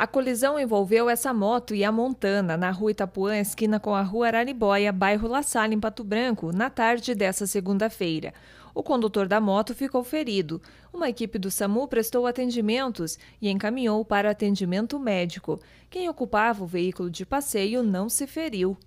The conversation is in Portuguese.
A colisão envolveu essa moto e a Montana, na rua Itapuã, esquina com a rua Araribóia, bairro La Salle, em Pato Branco, na tarde dessa segunda-feira. O condutor da moto ficou ferido. Uma equipe do SAMU prestou atendimentos e encaminhou para atendimento médico. Quem ocupava o veículo de passeio não se feriu.